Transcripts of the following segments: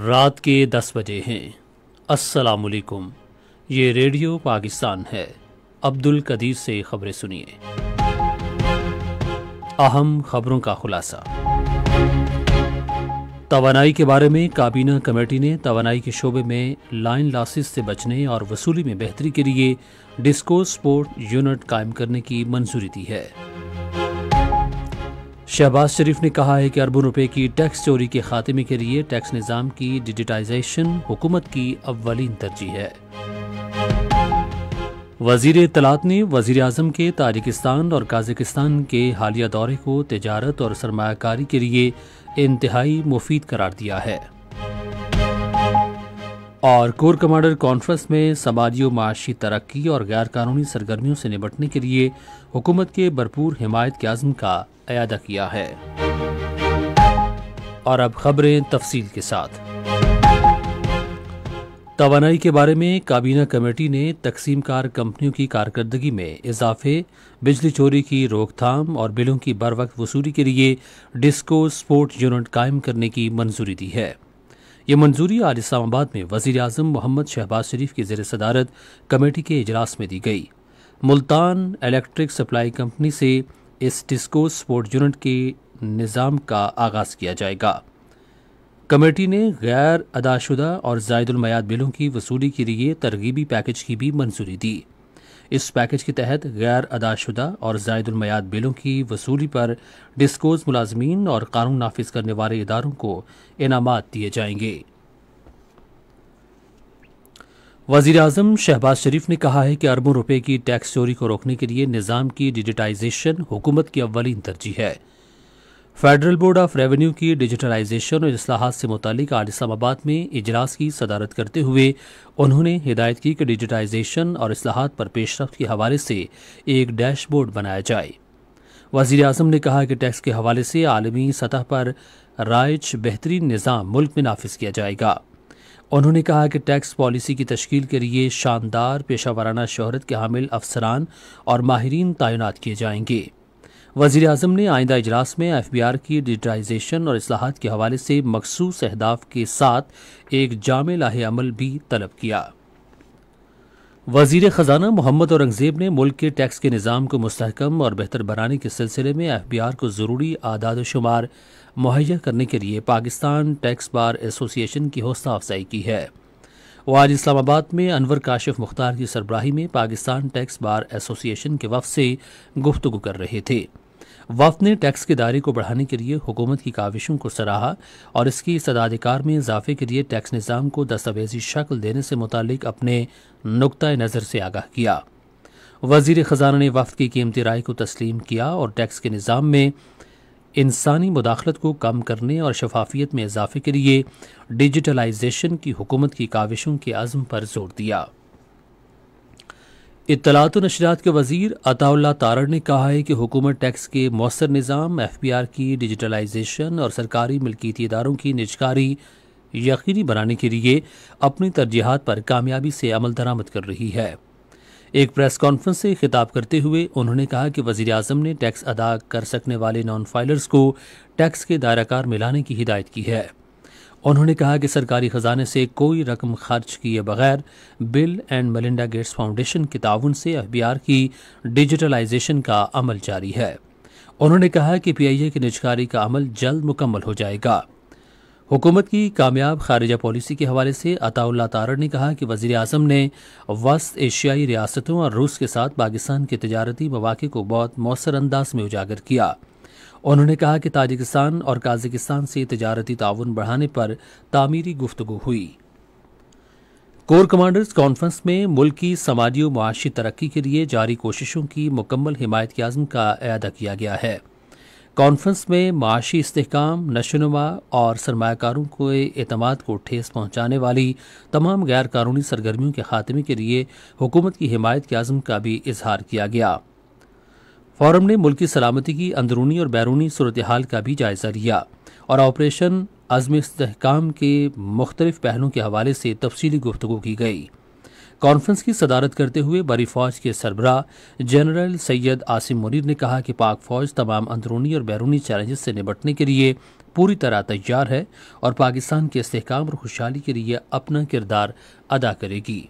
रात के दस बजे हैं अस्सलाम वालेकुम ये रेडियो पाकिस्तान है अब्दुल कदीर से खबरें सुनिए अहम खबरों का खुलासा तोानाई के बारे में काबीना कमेटी ने तोानाई के शोबे में लाइन लासेस से बचने और वसूली में बेहतरी के लिए डिस्को स्पोर्ट यूनिट कायम करने की मंजूरी दी है शहबाज शरीफ ने कहा है कि अरबों रुपए की टैक्स चोरी के खात्मे के लिए टैक्स निज़ाम की डिजिटाइजेशन हुकूमत की अव्वलीन तरजीह है वजीर तलात ने वजीर अजम के ताजिकिस्तान और काजिकिस्तान के हालिया दौरे को तजारत और सरमाकारी के लिए इंतहाई मुफीद करार दिया है और कोर कमांडर कॉन्फ्रेंस में समाजियों माशी तरक्की और गैर कानूनी सरगर्मियों से निपटने के लिए हुकूमत के भरपूर हिमायत के आजम का अदा किया है और अब खबरें तफसील के साथ तोानाई के बारे में काबीना कमेटी ने तकसीम कार कंपनियों की कारकर्दगी में इजाफे बिजली चोरी की रोकथाम और बिलों की बर वक्त वसूली के लिए डिस्को स्पोर्ट यूनिट कायम करने की मंजूरी दी है ये मंजूरी आज इस्लामाबाद में वजीर अजम मोहम्मद शहबाज शरीफ की जेर सदारत कमेटी के अजलास में दी गई मुल्तान इलेक्ट्रिक सप्लाई कंपनी से इस डिस्को स्पोर्ट यूनिट के निज़ाम का आगाज़ किया जाएगा कमेटी ने गैर अदाशुदा और जायदुलमयाद बिलों की वसूली के लिए तरगीबी पैकेज की भी मंजूरी दी इस पैकेज के तहत गैर अदाशुदा और जायदुलमयाद बिलों की वसूली पर डिस्कोज मुलाजमीन और कानून नाफिज करने वाले इदारों को इनाम दिए जाएंगे वजीर अजम शहबाज शरीफ ने कहा है कि अरबों रुपये की टैक्स चोरी को रोकने के लिए निज़ाम की डिजिटाइजेशन हुकूमत की अवलिन तरजीह है फेडरल बोर्ड ऑफ रेवेन्यू की डिजिटलाइजेशन और असलाहत से मुतलिक आज इस्लामाबाद में इजलास की सदारत करते हुए उन्होंने हिदायत की कि डिजिटलाइजेशन और असलाहत पर पेशरफ के हवाले से एक डैशबोर्ड बनाया जाए वजीर अजम ने कहा कि टैक्स के हवाले से आलमी सतह पर राइज बेहतरीन निज़ाम मुल्क में नाफिज किया जाएगा उन्होंने कहा कि टैक्स पॉलिसी की तश्ील के लिए शानदार पेशा वाराना शहरत के हामिल अफसरान और माहरीन तैनात किए जाएंगे वजीर अजम ने आइंदा इजलास में एफ बी आर की डिजिटाइजेशन और असलाहत के हवाले से मखसूस अहदाफ के साथ एक जाम लाहे अमल भी तलब किया वजीर ख़जाना मोहम्मद औरंगज़ेब ने मुल्क के टैक्स के निज़ाम को मुस्तकम और बेहतर बनाने के सिलसिले में एफ बी आर को ज़रूरी आदाद शुमार मुहैया करने के लिए पाकिस्तान टैक्स बार एसोसिएशन की हौसला अफजाई की है वो आज इस्लामाबाद में अनवर काशिफ मुख्तार की सरबराही में पाकिस्तान टैक्स बार एसोसिएशन के वफ से गुफ्तु कर रहे थे वफ ने टैक्स के दायरे को बढ़ाने के लिए हुकूमत की काविशों को सराहा और इसकी सदाधिकार में इजाफे के लिए टैक्स निज़ाम को दस्तावेजी शक्ल देने से मुतक अपने नुकतः नज़र से आगाह किया वजीर ख़जाना ने वफद की कीमती राय को तस्लीम किया और टैक्स के निज़ाम में इंसानी मुदाखलत को कम करने और शफाफियत में इजाफे के लिए डिजिटलाइजेशन की हुकूमत की काविशों के आज़म पर जोर दिया इतलात नशरियात के वजीर अताउल्ला तारड़ ने कहा है कि हुकूमत टैक्स के मौसर निज़ाम एफ बी आर की डिजिटलाइजेशन और सरकारी मिल्कीती इदारों की निजकारी यकीनी बनाने के लिए अपनी तरजीहत पर कामयाबी से अमल दरामद कर रही है एक प्रेस कॉन्फ्रेंस से खिताब करते हुए उन्होंने कहा कि वजीर अजम ने टैक्स अदा कर सकने वाले नॉन फाइलर्स को टैक्स के दायराकार में लाने की हिदायत की है उन्होंने कहा कि सरकारी ख़जाने से कोई रकम खर्च किए बगैर Bill and Melinda Gates foundation के ताउन से अखबार की डिजिटलाइजेशन का अमल जारी है उन्होंने कहा कि पीआईए की निजकारी का अमल जल्द मुकम्मल हो जाएगा हुकूमत की कामयाब खारजा पॉलिसी के हवाले से अताउल्ला तारड़ ने कहा कि वजीर अजम ने वस्त एशियाई रियासतों और रूस के साथ पाकिस्तान के तजारती मौाक़ को बहुत मौसर अंदाज में उजागर किया उन्होंने कहा कि ताजिकिस्तान और काजिकिस्तान से तजारती ताउन बढ़ाने पर तामीरी गुफ्तु हुई कोर कमांडर्स कॉन्फ्रेंस में मुल्क की समाजी और माशी तरक्की के लिए जारी कोशिशों की मुकम्मल हिमायत के आज़म का अदा किया गया है कॉन्फ्रेंस में माशी इसकाम नशोनुमा और सरमाकारों को अतमाद को ठेस पहुंचाने वाली तमाम गैर कानूनी सरगर्मियों के खात्मे के लिए हुकूमत की हिमायत के आज़म का भी इजहार किया गया फोरम ने मुल्की सलामती की अंदरूनी और बैरूनी सूरत हाल का भी जायजा लिया और ऑपरेशन अज़म इसकाम के मुख्तलिफ पहलुओं के हवाले से तफसली गुफ्तु की गई कॉन्फ्रेंस की सदारत करते हुए बड़ी फौज के सरबरा जनरल सैयद आसिम मुनीर ने कहा कि पाक फौज तमाम अंदरूनी और बैरूनी चैलेंजेस से निपटने के लिए पूरी तरह तैयार है और पाकिस्तान के इसकाम और खुशहाली के लिए अपना किरदार अदा करेगी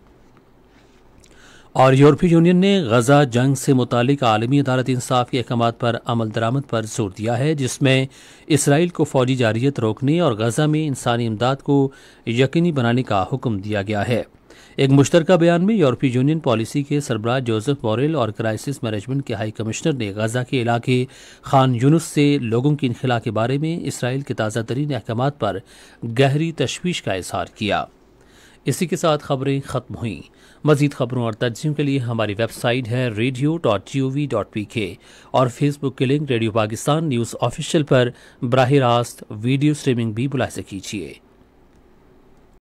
और यूरोपीय यूनियन ने गजा जंग से मुतल आलमी अदालत इंसाफ के अहकाम पर अमल दरामद पर जोर दिया है जिसमें इसराइल को फौजी जारियत रोकने और गजा में इंसानी इमदाद को यकीनी बनाने का हुक्म दिया गया है एक मुश्तर बयान में यूरोपीय यूनियन पॉलिसी के सरबराह जोसेफ बोरेल और क्राइसिस मैनेजमेंट के हाई कमिश्नर ने गजा के इलाके खान यूनुस से लोगों की इनखिला के बारे में इसराइल के ताज़ा तरीन अहकाम पर गहरी तशवीश का इजहार किया इसी के साथ खबरें ख़त्म हुई मजीद खबरों और तजियों के लिए हमारी वेबसाइट है radio dot G O V dot P K और फेसबुक के link radio Pakistan news official पर बरह रास्त वीडियो स्ट्रीमिंग भी मुलासे कीजिए